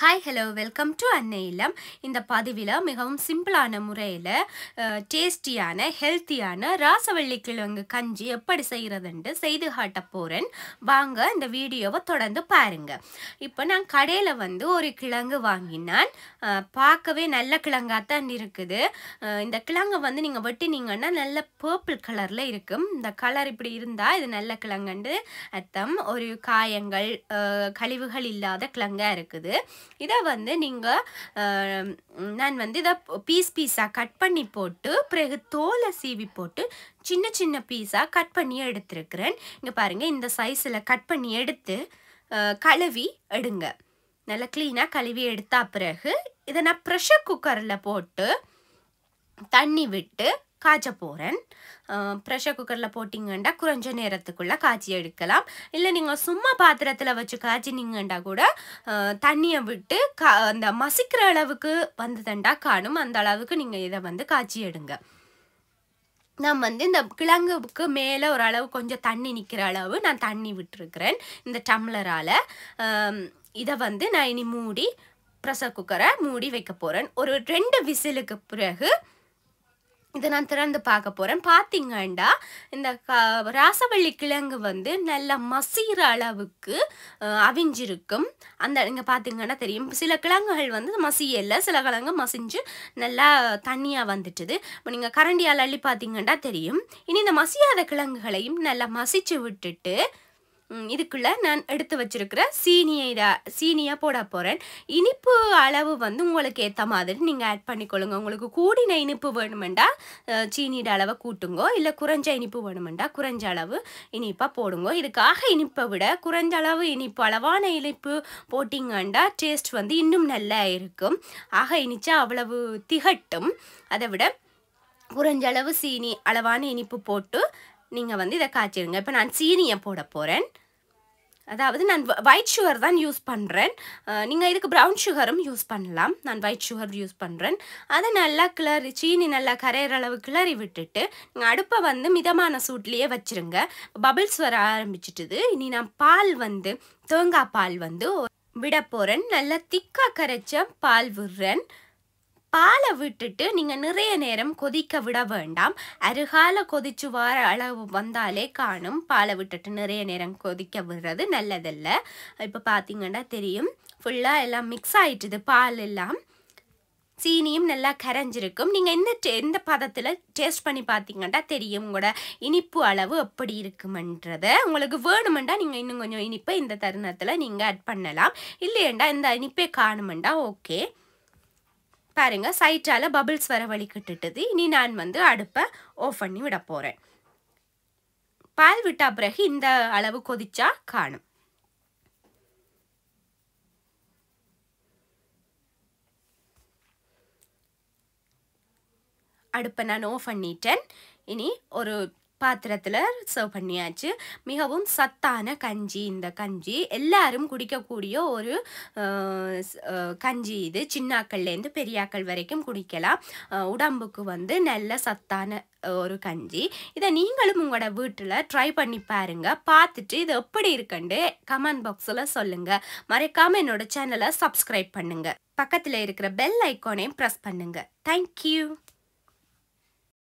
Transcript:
hi hello welcome to அன்னை இல்லம் இந்த பதிவில் மிகவும் சிம்பிளான முறையில் டேஸ்டியான ஹெல்த்தியான ராசவள்ளி கிழங்கு கஞ்சி எப்படி செய்கிறதுன்ட்டு செய்து காட்ட போகிறேன் வாங்க இந்த வீடியோவை தொடர்ந்து பாருங்கள் இப்போ நான் கடையில் வந்து ஒரு கிழங்கு வாங்கினான் பார்க்கவே நல்ல கிழங்காக தான் இருக்குது இந்த கிழங்கை வந்து நீங்கள் வெட்டினீங்கன்னா நல்ல பர்பிள் கலரில் இருக்கும் இந்த கலர் இப்படி இருந்தால் இது நல்ல கிழங்குண்டு அர்த்தம் ஒரு காயங்கள் கழிவுகள் இல்லாத கிழங்காக இருக்குது இதை வந்து நீங்கள் நான் வந்து இதை பீஸ் பீஸாக கட் பண்ணி போட்டு பிறகு தோலை சீவி போட்டு சின்ன சின்ன பீஸாக கட் பண்ணி எடுத்துருக்கிறேன் இங்கே பாருங்கள் இந்த சைஸில் கட் பண்ணி எடுத்து கழுவி எடுங்க நல்லா க்ளீனாக கழுவி எடுத்த பிறகு இதை நான் ப்ரெஷர் குக்கரில் போட்டு தண்ணி விட்டு காய்ச்ச போகிறேன் ப்ரெஷர் குக்கரில் போட்டிங்கண்டா குறைஞ்ச நேரத்துக்குள்ளே காய்ச்சி எடுக்கலாம் இல்லை நீங்கள் சும்மா பாத்திரத்தில் வச்சு காய்ச்சினீங்கன்னா கூட தண்ணியை விட்டு கா அந்த மசிக்கிற அளவுக்கு வந்ததுண்டா காணும் அந்த அளவுக்கு நீங்கள் இதை வந்து காய்ச்சி எடுங்க நான் வந்து இந்த கிழங்குக்கு மேலே ஒரு அளவு கொஞ்சம் தண்ணி நிற்கிற அளவு நான் தண்ணி விட்டுருக்கிறேன் இந்த டம்ளரால் இதை வந்து நான் இனி மூடி ப்ரெஷர் குக்கரை மூடி வைக்க போகிறேன் ஒரு ரெண்டு விசிலுக்கு பிறகு இதை நான் திறந்து பார்க்க போகிறேன் பார்த்தீங்கன்னா இந்த ராசவள்ளி கிழங்கு வந்து நல்லா மசிகிற அளவுக்கு அவிஞ்சிருக்கும் அந்த நீங்கள் பார்த்தீங்கன்னா தெரியும் சில கிழங்குகள் வந்து மசியல்ல சில கிழங்கு மசிஞ்சு நல்லா தண்ணியாக வந்துட்டுது இப்போ நீங்கள் கரண்டியால் அள்ளி பார்த்தீங்கன்னா தெரியும் இனி இந்த மசியாத கிழங்குகளையும் நல்லா மசிச்சு விட்டுட்டு இதுக்குள்ளே நான் எடுத்து வச்சிருக்கிற சீனியை சீனியாக போட போகிறேன் இனிப்பு அளவு வந்து உங்களுக்கு ஏற்ற மாதிரி நீங்கள் ஆட் பண்ணிக்கொள்ளுங்க உங்களுக்கு கூடின இனிப்பு வேணுமெண்டா சீனியோட அளவை கூட்டுங்கோ இல்லை குறைஞ்ச இனிப்பு வேணுமெண்டா குறைஞ்ச அளவு இனிப்பாக போடுங்கோ இதுக்காக இனிப்பை விட குறைஞ்ச அளவு இனிப்பு அளவான இனிப்பு போட்டிங்கண்டா டேஸ்ட் வந்து இன்னும் நல்லா இருக்கும் ஆக இனிச்சா அவ்வளவு திகட்டும் அதை விட குறைஞ்ச அளவு சீனி அளவான இனிப்பு போட்டு நீங்கள் வந்து இதை காய்ச்சிடுங்க இப்போ நான் சீனியை போட போகிறேன் அதாவது நான் ஒயிட் சுகர் தான் யூஸ் பண்ணுறேன் நீங்கள் இதுக்கு ப்ரௌன் சுகரும் யூஸ் பண்ணலாம் நான் ஒயிட் சுகர் யூஸ் பண்ணுறேன் அதை நல்லா கிளறி சீனி நல்லா கரையிற அளவு கிளறி விட்டுட்டு நீங்கள் அடுப்பை வந்து மிதமான சூட்லேயே வச்சுருங்க பபிள்ஸ் வர ஆரம்பிச்சிட்டுது இனி நான் பால் வந்து தேங்காய் பால் வந்து விட போகிறேன் நல்லா திக்காக கரைச்ச பால் விடுறேன் பாலை விட்டுட்டு நீங்கள் நிறைய நேரம் கொதிக்க விட வேண்டாம் அருகால கொதிச்சு வர அளவு வந்தாலே காணும் பாலை விட்டுட்டு நிறைய நேரம் கொதிக்க விடுறது நல்லதில்லை இப்போ பார்த்தீங்கன்னா தெரியும் ஃபுல்லாக எல்லாம் மிக்ஸ் ஆயிட்டுது பால் எல்லாம் சீனியும் நல்லா கரைஞ்சிருக்கும் நீங்கள் இந்த எந்த பதத்தில் டேஸ்ட் பண்ணி பார்த்தீங்கன்னா தெரியும் உங்களோட இனிப்பு அளவு எப்படி இருக்குமன்றதை உங்களுக்கு வேணுமெண்டா நீங்கள் இன்னும் கொஞ்சம் இனிப்பை இந்த தருணத்தில் நீங்கள் ஆட் பண்ணலாம் இல்லையண்டா இந்த இனிப்பே காணுமெண்டா ஓகே பாருங்க சைட்டால் பபிள்ஸ் வர வழிக்கிட்டுட்டுது இனி நான் வந்து அடுப்பை ஆஃப் பண்ணி விட போகிறேன் பால் விட்டா பிறகு இந்த அளவு கொதிச்சா காணும் அடுப்பை நான் ஆஃப் பண்ணிட்டேன் இனி ஒரு பாத்திரத்தில் சர்வ் பண்ணியாச்சு மிகவும் சத்தான கஞ்சி இந்த கஞ்சி எல்லாரும் குடிக்கக்கூடிய ஒரு கஞ்சி இது சின்னாக்கள்லேருந்து பெரியாக்கள் வரைக்கும் குடிக்கலாம் உடம்புக்கு வந்து நல்ல சத்தான ஒரு கஞ்சி இதை நீங்களும் உங்களோட வீட்டில் ட்ரை பண்ணி பாருங்கள் பார்த்துட்டு இது எப்படி இருக்குன்னு கமெண்ட் பாக்ஸில் சொல்லுங்கள் மறைக்காமல் என்னோட சேனலை சப்ஸ்கிரைப் பண்ணுங்கள் பக்கத்தில் இருக்கிற பெல் ஐக்கானையும் ப்ரெஸ் பண்ணுங்கள் தேங்க்யூ